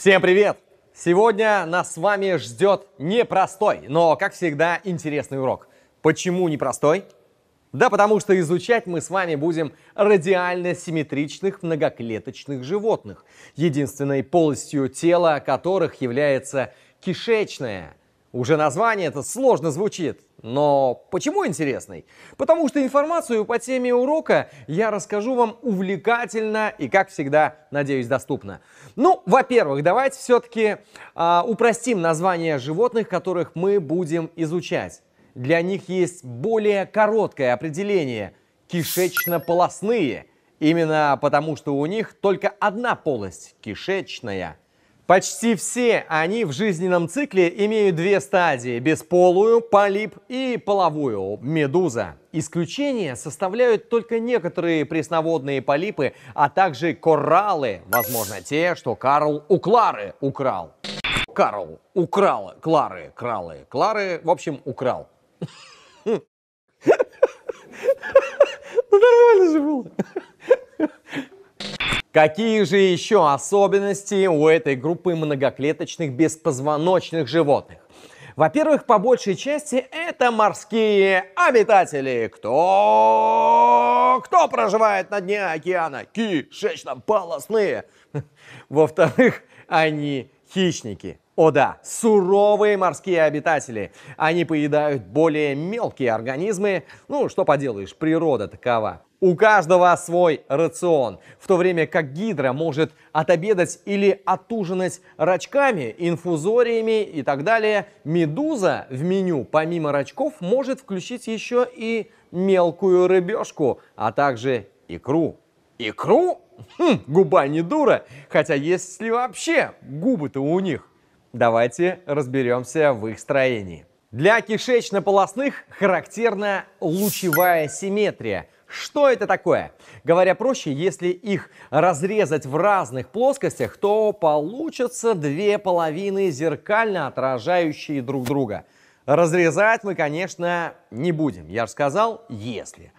Всем привет! Сегодня нас с вами ждет непростой, но, как всегда, интересный урок. Почему непростой? Да потому что изучать мы с вами будем радиально симметричных многоклеточных животных, единственной полостью тела которых является кишечная – уже название это сложно звучит, но почему интересный? Потому что информацию по теме урока я расскажу вам увлекательно и, как всегда, надеюсь, доступно. Ну, во-первых, давайте все-таки э, а, упростим название животных, которых мы будем изучать. Для них есть более короткое определение – полосные Именно потому, что у них только одна полость – кишечная – Почти все они в жизненном цикле имеют две стадии – бесполую, полип и половую – медуза. Исключение составляют только некоторые пресноводные полипы, а также кораллы, возможно, те, что Карл у Клары украл. Карл украл Клары, кралы, Клары, в общем, украл. Ну нормально же было. Какие же еще особенности у этой группы многоклеточных беспозвоночных животных? Во-первых, по большей части это морские обитатели. Кто? Кто проживает на дне океана? Кишечно-полосные. Во-вторых, они хищники. О да, суровые морские обитатели. Они поедают более мелкие организмы. Ну, что поделаешь, природа такова. У каждого свой рацион, в то время как гидра может отобедать или отужинать рачками, инфузориями и так далее. Медуза в меню помимо рачков может включить еще и мелкую рыбешку, а также икру. Икру? Хм, губа не дура, хотя есть ли вообще губы-то у них? Давайте разберемся в их строении. Для кишечно-полостных характерна лучевая симметрия. Что это такое? Говоря проще, если их разрезать в разных плоскостях, то получатся две половины, зеркально отражающие друг друга. Разрезать мы, конечно, не будем. Я же сказал, если.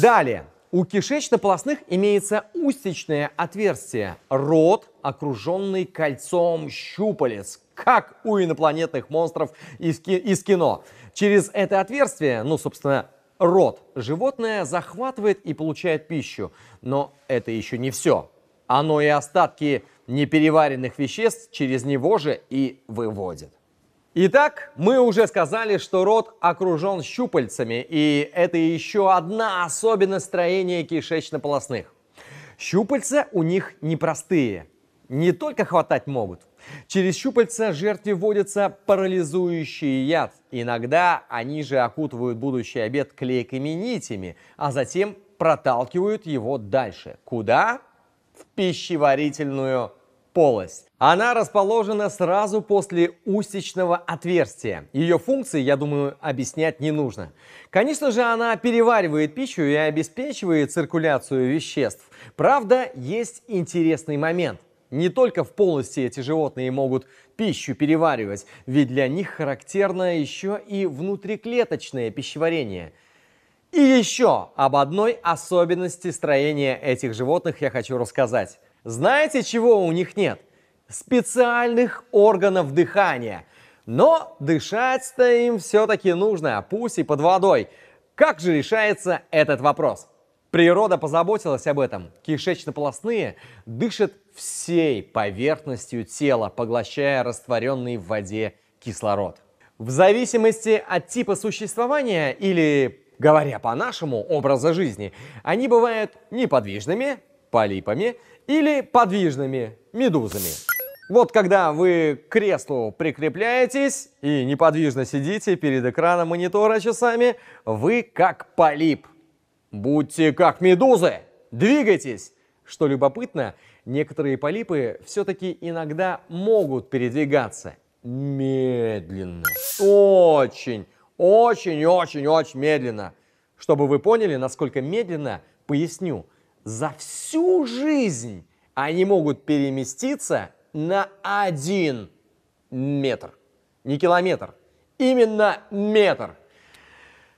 Далее. У кишечно-полостных имеется устичное отверстие, рот, окруженный кольцом щупалец, как у инопланетных монстров из, ки- из кино. Через это отверстие, ну, собственно, рот, животное захватывает и получает пищу. Но это еще не все. Оно и остатки непереваренных веществ через него же и выводит. Итак, мы уже сказали, что рот окружен щупальцами, и это еще одна особенность строения кишечно-полосных. Щупальца у них непростые. Не только хватать могут. Через щупальца жертве вводится парализующий яд. Иногда они же окутывают будущий обед клейкими нитями, а затем проталкивают его дальше. Куда? В пищеварительную полость. Она расположена сразу после усечного отверстия. Ее функции, я думаю, объяснять не нужно. Конечно же, она переваривает пищу и обеспечивает циркуляцию веществ. Правда, есть интересный момент. Не только в полости эти животные могут пищу переваривать, ведь для них характерно еще и внутриклеточное пищеварение – и еще об одной особенности строения этих животных я хочу рассказать. Знаете, чего у них нет? Специальных органов дыхания. Но дышать-то им все-таки нужно, а пусть и под водой. Как же решается этот вопрос? Природа позаботилась об этом. Кишечно-полостные дышат всей поверхностью тела, поглощая растворенный в воде кислород. В зависимости от типа существования или, говоря по-нашему, образа жизни, они бывают неподвижными, полипами или подвижными медузами. Вот когда вы к креслу прикрепляетесь и неподвижно сидите перед экраном монитора часами, вы как полип. Будьте как медузы, двигайтесь. Что любопытно, некоторые полипы все-таки иногда могут передвигаться медленно. Очень, очень, очень, очень медленно. Чтобы вы поняли, насколько медленно, поясню – за всю жизнь они могут переместиться на один метр. Не километр, именно метр.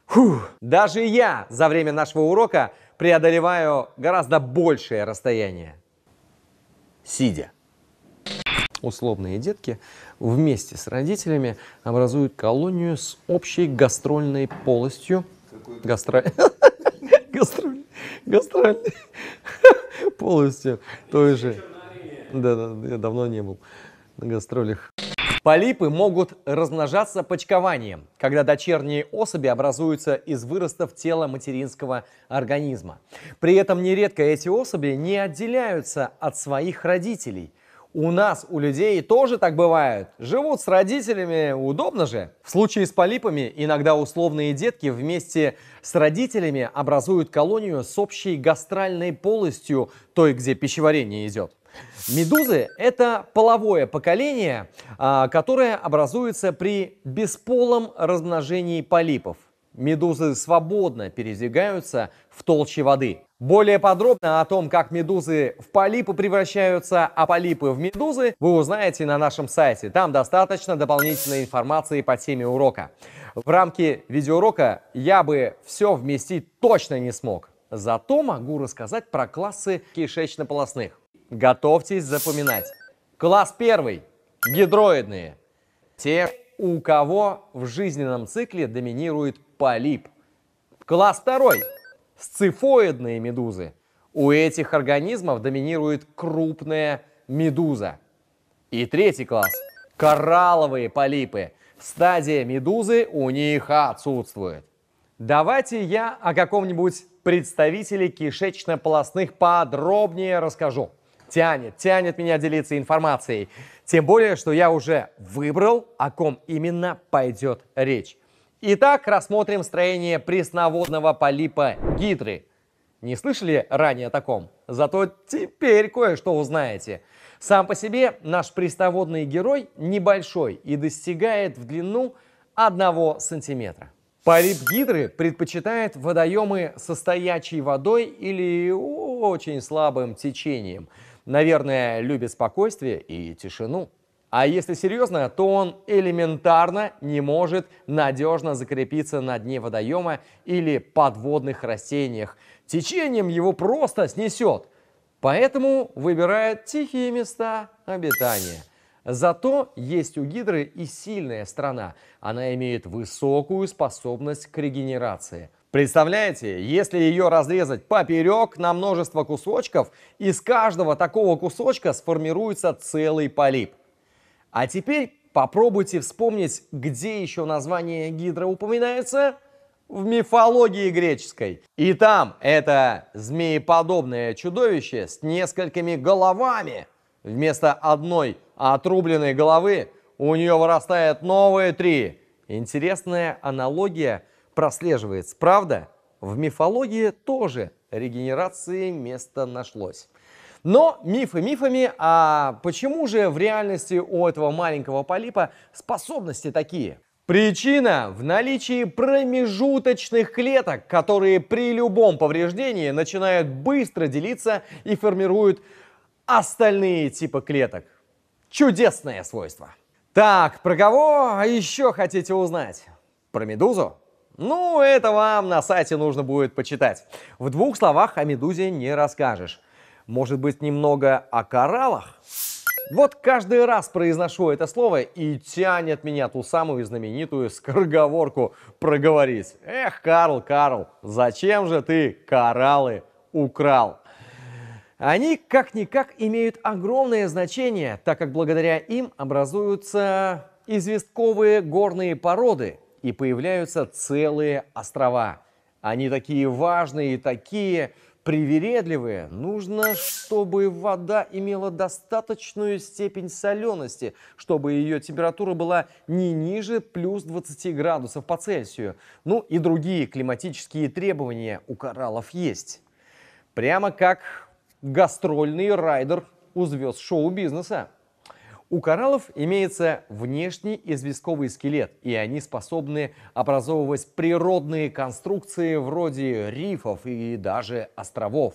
Фух. Даже я за время нашего урока преодолеваю гораздо большее расстояние. Сидя. Условные детки вместе с родителями образуют колонию с общей гастрольной полостью. Гастроль. Гастро... гастроль. Полностью той же. Да, да, я давно не был на гастролях. Полипы могут размножаться почкованием, когда дочерние особи образуются из выростов тела материнского организма. При этом нередко эти особи не отделяются от своих родителей, у нас, у людей тоже так бывает. Живут с родителями, удобно же. В случае с полипами иногда условные детки вместе с родителями образуют колонию с общей гастральной полостью, той, где пищеварение идет. Медузы – это половое поколение, а, которое образуется при бесполом размножении полипов. Медузы свободно передвигаются в толще воды. Более подробно о том, как медузы в полипы превращаются, а полипы в медузы, вы узнаете на нашем сайте. Там достаточно дополнительной информации по теме урока. В рамки видеоурока я бы все вместить точно не смог. Зато могу рассказать про классы кишечно-полостных. Готовьтесь запоминать. Класс первый. Гидроидные. Те, у кого в жизненном цикле доминирует полип. Класс второй сцифоидные медузы. У этих организмов доминирует крупная медуза. И третий класс – коралловые полипы. Стадия медузы у них отсутствует. Давайте я о каком-нибудь представителе кишечно-полостных подробнее расскажу. Тянет, тянет меня делиться информацией. Тем более, что я уже выбрал, о ком именно пойдет речь. Итак, рассмотрим строение пресноводного полипа гидры. Не слышали ранее о таком? Зато теперь кое-что узнаете. Сам по себе наш пресноводный герой небольшой и достигает в длину 1 сантиметра. Полип гидры предпочитает водоемы со стоячей водой или очень слабым течением. Наверное, любит спокойствие и тишину. А если серьезно, то он элементарно не может надежно закрепиться на дне водоема или подводных растениях. Течением его просто снесет. Поэтому выбирает тихие места обитания. Зато есть у гидры и сильная сторона. Она имеет высокую способность к регенерации – Представляете, если ее разрезать поперек на множество кусочков, из каждого такого кусочка сформируется целый полип. А теперь попробуйте вспомнить, где еще название Гидра упоминается в мифологии греческой. И там это змееподобное чудовище с несколькими головами. Вместо одной отрубленной головы у нее вырастает новые три. Интересная аналогия прослеживается, правда? В мифологии тоже регенерации место нашлось. Но мифы мифами, а почему же в реальности у этого маленького полипа способности такие? Причина в наличии промежуточных клеток, которые при любом повреждении начинают быстро делиться и формируют остальные типы клеток. Чудесное свойство. Так, про кого еще хотите узнать? Про медузу? Ну, это вам на сайте нужно будет почитать. В двух словах о медузе не расскажешь. Может быть, немного о кораллах? Вот каждый раз произношу это слово и тянет меня ту самую знаменитую скороговорку проговорить. Эх, Карл, Карл, зачем же ты кораллы украл? Они как-никак имеют огромное значение, так как благодаря им образуются известковые горные породы и появляются целые острова. Они такие важные и такие привередливые, нужно, чтобы вода имела достаточную степень солености, чтобы ее температура была не ниже плюс 20 градусов по Цельсию. Ну и другие климатические требования у кораллов есть. Прямо как гастрольный райдер у звезд шоу-бизнеса. У кораллов имеется внешний известковый скелет, и они способны образовывать природные конструкции вроде рифов и даже островов.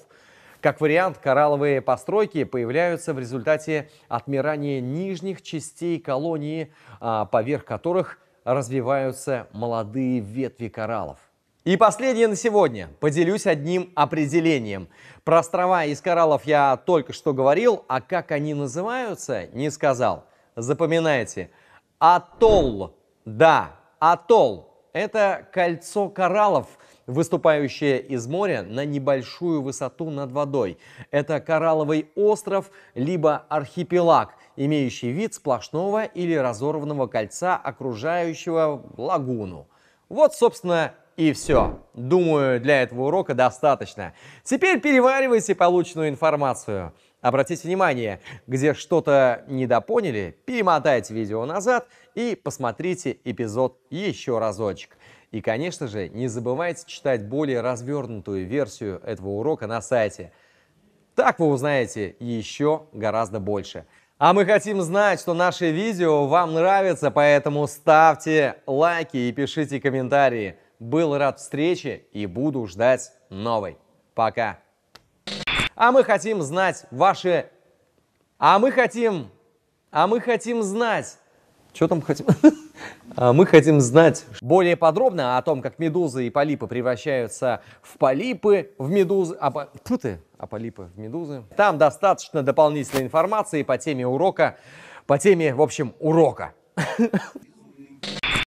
Как вариант, коралловые постройки появляются в результате отмирания нижних частей колонии, а, поверх которых развиваются молодые ветви кораллов. И последнее на сегодня. Поделюсь одним определением. Про острова из кораллов я только что говорил, а как они называются, не сказал. Запоминайте. Атолл. Да, атолл. Это кольцо кораллов, выступающее из моря на небольшую высоту над водой. Это коралловый остров, либо архипелаг, имеющий вид сплошного или разорванного кольца, окружающего лагуну. Вот, собственно, и все. Думаю, для этого урока достаточно. Теперь переваривайте полученную информацию. Обратите внимание, где что-то недопоняли, перемотайте видео назад и посмотрите эпизод еще разочек. И, конечно же, не забывайте читать более развернутую версию этого урока на сайте. Так вы узнаете еще гораздо больше. А мы хотим знать, что наше видео вам нравится, поэтому ставьте лайки и пишите комментарии. Был рад встрече и буду ждать новой. Пока. А мы хотим знать ваши... А мы хотим... А мы хотим знать... Что там хотим? А мы хотим знать более подробно о том, как медузы и полипы превращаются в полипы, в медузы... А, Тьфу ты, а полипы в медузы. Там достаточно дополнительной информации по теме урока, по теме, в общем, урока.